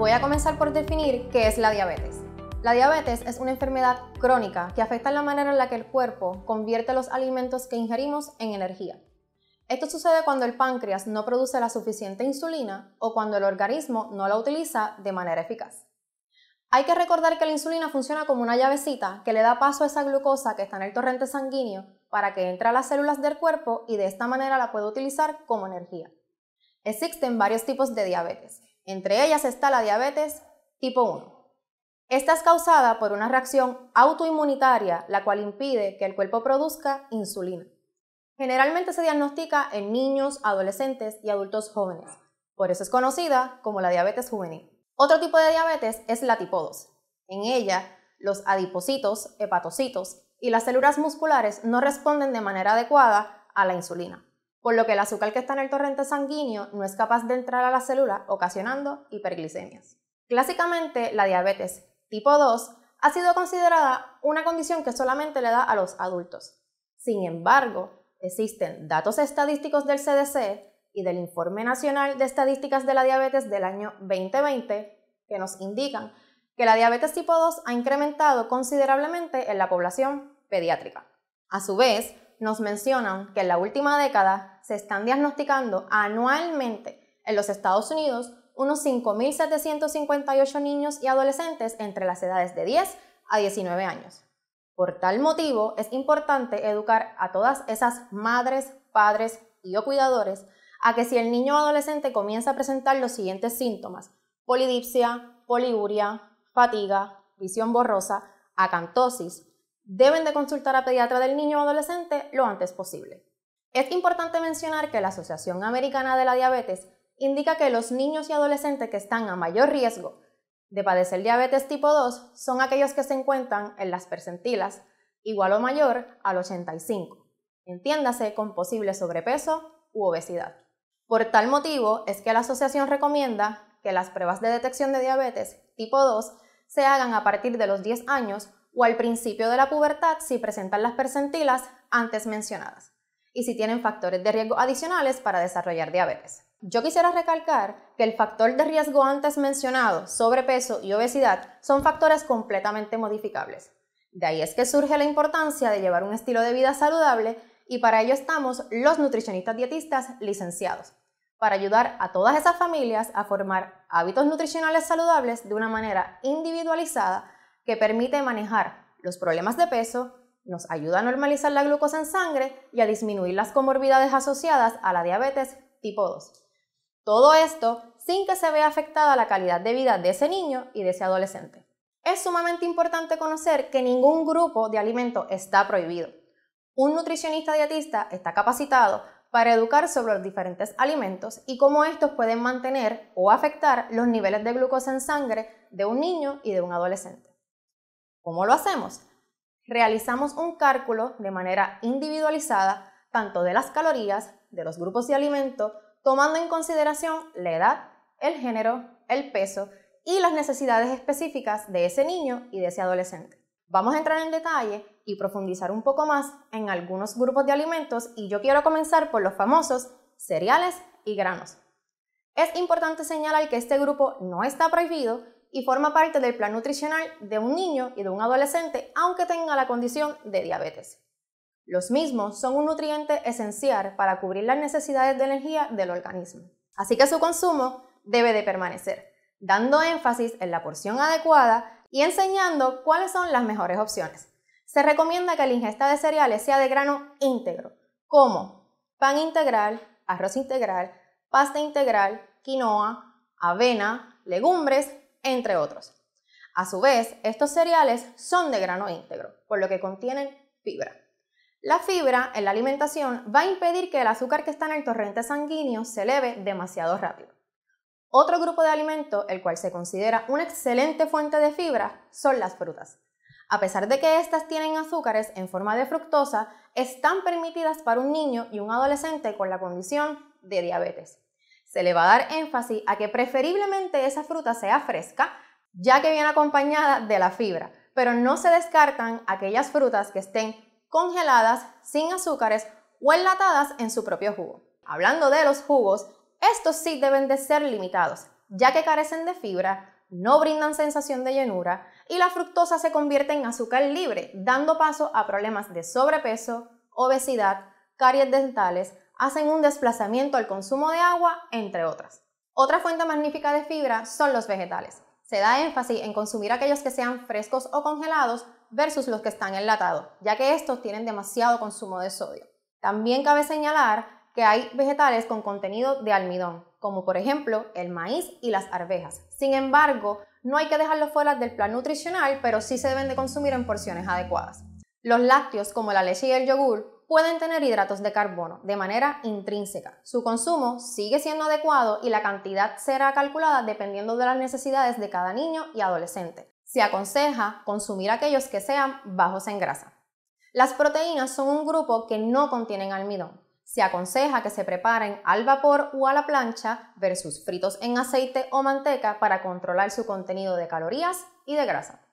Voy a comenzar por definir qué es la diabetes. La diabetes es una enfermedad crónica que afecta la manera en la que el cuerpo convierte los alimentos que ingerimos en energía. Esto sucede cuando el páncreas no produce la suficiente insulina o cuando el organismo no la utiliza de manera eficaz. Hay que recordar que la insulina funciona como una llavecita que le da paso a esa glucosa que está en el torrente sanguíneo para que entre a las células del cuerpo y de esta manera la pueda utilizar como energía. Existen varios tipos de diabetes. Entre ellas está la diabetes tipo 1. Esta es causada por una reacción autoinmunitaria, la cual impide que el cuerpo produzca insulina. Generalmente se diagnostica en niños, adolescentes y adultos jóvenes. Por eso es conocida como la diabetes juvenil. Otro tipo de diabetes es la tipo 2. En ella, los adipocitos, hepatocitos y las células musculares no responden de manera adecuada a la insulina por lo que el azúcar que está en el torrente sanguíneo no es capaz de entrar a la célula, ocasionando hiperglicemias. Clásicamente, la diabetes tipo 2 ha sido considerada una condición que solamente le da a los adultos. Sin embargo, existen datos estadísticos del CDC y del Informe Nacional de Estadísticas de la Diabetes del año 2020 que nos indican que la diabetes tipo 2 ha incrementado considerablemente en la población pediátrica. A su vez, nos mencionan que en la última década se están diagnosticando anualmente en los Estados Unidos unos 5.758 niños y adolescentes entre las edades de 10 a 19 años. Por tal motivo, es importante educar a todas esas madres, padres y o cuidadores a que si el niño o adolescente comienza a presentar los siguientes síntomas, polidipsia, poliuria, fatiga, visión borrosa, acantosis, deben de consultar a pediatra del niño o adolescente lo antes posible. Es importante mencionar que la Asociación Americana de la Diabetes indica que los niños y adolescentes que están a mayor riesgo de padecer diabetes tipo 2 son aquellos que se encuentran en las percentilas igual o mayor al 85, entiéndase con posible sobrepeso u obesidad. Por tal motivo es que la asociación recomienda que las pruebas de detección de diabetes tipo 2 se hagan a partir de los 10 años o al principio de la pubertad si presentan las percentilas antes mencionadas y si tienen factores de riesgo adicionales para desarrollar diabetes. Yo quisiera recalcar que el factor de riesgo antes mencionado, sobrepeso y obesidad, son factores completamente modificables. De ahí es que surge la importancia de llevar un estilo de vida saludable y para ello estamos los nutricionistas dietistas licenciados, para ayudar a todas esas familias a formar hábitos nutricionales saludables de una manera individualizada que permite manejar los problemas de peso, nos ayuda a normalizar la glucosa en sangre y a disminuir las comorbidades asociadas a la diabetes tipo 2. Todo esto sin que se vea afectada la calidad de vida de ese niño y de ese adolescente. Es sumamente importante conocer que ningún grupo de alimento está prohibido. Un nutricionista dietista está capacitado para educar sobre los diferentes alimentos y cómo estos pueden mantener o afectar los niveles de glucosa en sangre de un niño y de un adolescente. ¿Cómo lo hacemos? Realizamos un cálculo de manera individualizada tanto de las calorías, de los grupos de alimento, tomando en consideración la edad, el género, el peso y las necesidades específicas de ese niño y de ese adolescente. Vamos a entrar en detalle y profundizar un poco más en algunos grupos de alimentos y yo quiero comenzar por los famosos cereales y granos. Es importante señalar que este grupo no está prohibido y forma parte del plan nutricional de un niño y de un adolescente, aunque tenga la condición de diabetes. Los mismos son un nutriente esencial para cubrir las necesidades de energía del organismo, así que su consumo debe de permanecer, dando énfasis en la porción adecuada y enseñando cuáles son las mejores opciones. Se recomienda que la ingesta de cereales sea de grano íntegro, como pan integral, arroz integral, pasta integral, quinoa, avena, legumbres, entre otros. A su vez, estos cereales son de grano íntegro, por lo que contienen fibra. La fibra en la alimentación va a impedir que el azúcar que está en el torrente sanguíneo se eleve demasiado rápido. Otro grupo de alimento el cual se considera una excelente fuente de fibra, son las frutas. A pesar de que estas tienen azúcares en forma de fructosa, están permitidas para un niño y un adolescente con la condición de diabetes se le va a dar énfasis a que preferiblemente esa fruta sea fresca, ya que viene acompañada de la fibra, pero no se descartan aquellas frutas que estén congeladas, sin azúcares o enlatadas en su propio jugo. Hablando de los jugos, estos sí deben de ser limitados, ya que carecen de fibra, no brindan sensación de llenura y la fructosa se convierte en azúcar libre, dando paso a problemas de sobrepeso, obesidad, caries dentales, hacen un desplazamiento al consumo de agua, entre otras. Otra fuente magnífica de fibra son los vegetales. Se da énfasis en consumir aquellos que sean frescos o congelados versus los que están enlatados, ya que estos tienen demasiado consumo de sodio. También cabe señalar que hay vegetales con contenido de almidón, como por ejemplo el maíz y las arvejas. Sin embargo, no hay que dejarlos fuera del plan nutricional, pero sí se deben de consumir en porciones adecuadas. Los lácteos, como la leche y el yogur, pueden tener hidratos de carbono de manera intrínseca. Su consumo sigue siendo adecuado y la cantidad será calculada dependiendo de las necesidades de cada niño y adolescente. Se aconseja consumir aquellos que sean bajos en grasa. Las proteínas son un grupo que no contienen almidón. Se aconseja que se preparen al vapor o a la plancha versus fritos en aceite o manteca para controlar su contenido de calorías y de grasa.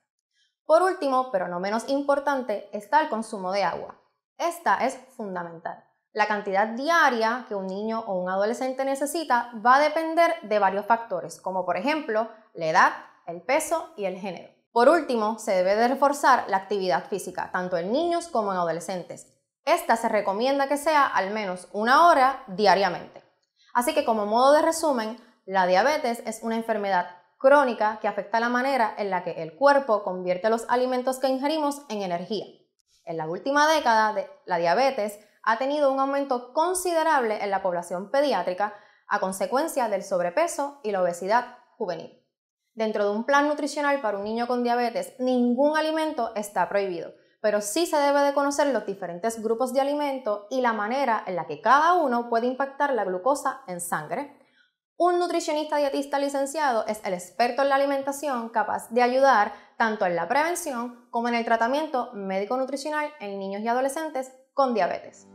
Por último, pero no menos importante, está el consumo de agua. Esta es fundamental. La cantidad diaria que un niño o un adolescente necesita va a depender de varios factores, como por ejemplo la edad, el peso y el género. Por último, se debe de reforzar la actividad física, tanto en niños como en adolescentes. Esta se recomienda que sea al menos una hora diariamente. Así que como modo de resumen, la diabetes es una enfermedad crónica que afecta la manera en la que el cuerpo convierte los alimentos que ingerimos en energía. En la última década, la diabetes ha tenido un aumento considerable en la población pediátrica a consecuencia del sobrepeso y la obesidad juvenil. Dentro de un plan nutricional para un niño con diabetes, ningún alimento está prohibido, pero sí se debe de conocer los diferentes grupos de alimentos y la manera en la que cada uno puede impactar la glucosa en sangre. Un nutricionista dietista licenciado es el experto en la alimentación capaz de ayudar tanto en la prevención como en el tratamiento médico-nutricional en niños y adolescentes con diabetes.